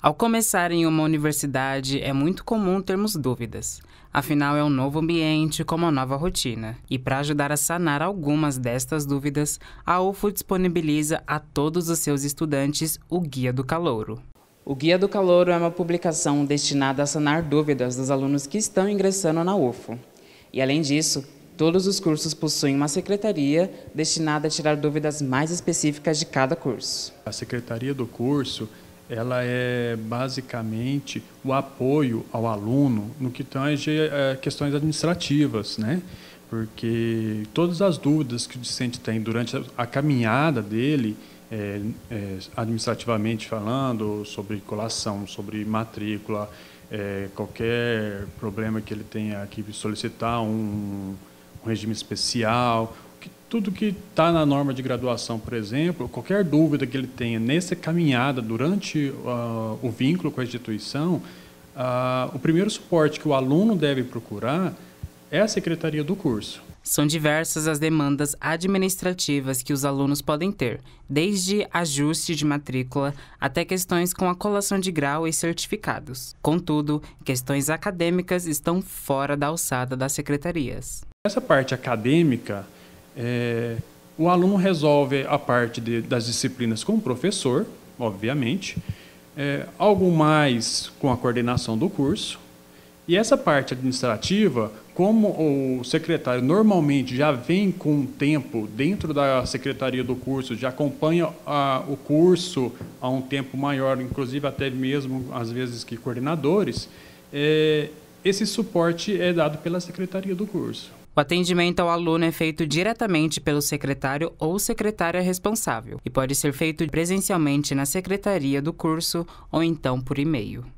Ao começar em uma universidade, é muito comum termos dúvidas. Afinal, é um novo ambiente com uma nova rotina. E para ajudar a sanar algumas destas dúvidas, a UFO disponibiliza a todos os seus estudantes o Guia do Calouro. O Guia do Calouro é uma publicação destinada a sanar dúvidas dos alunos que estão ingressando na UFO. E além disso, todos os cursos possuem uma secretaria destinada a tirar dúvidas mais específicas de cada curso. A secretaria do curso ela é basicamente o apoio ao aluno no que tange a eh, questões administrativas, né? Porque todas as dúvidas que o discente tem durante a caminhada dele, é, é, administrativamente falando, sobre colação, sobre matrícula, é, qualquer problema que ele tenha que solicitar um, um regime especial, tudo que está na norma de graduação, por exemplo, qualquer dúvida que ele tenha nessa caminhada durante uh, o vínculo com a instituição, uh, o primeiro suporte que o aluno deve procurar é a secretaria do curso. São diversas as demandas administrativas que os alunos podem ter, desde ajuste de matrícula até questões com a colação de grau e certificados. Contudo, questões acadêmicas estão fora da alçada das secretarias. Essa parte acadêmica é, o aluno resolve a parte de, das disciplinas com o professor, obviamente, é, algo mais com a coordenação do curso. E essa parte administrativa, como o secretário normalmente já vem com o tempo dentro da secretaria do curso, já acompanha a, o curso há um tempo maior, inclusive até mesmo às vezes que coordenadores, é, esse suporte é dado pela secretaria do curso. O atendimento ao aluno é feito diretamente pelo secretário ou secretária responsável e pode ser feito presencialmente na secretaria do curso ou então por e-mail.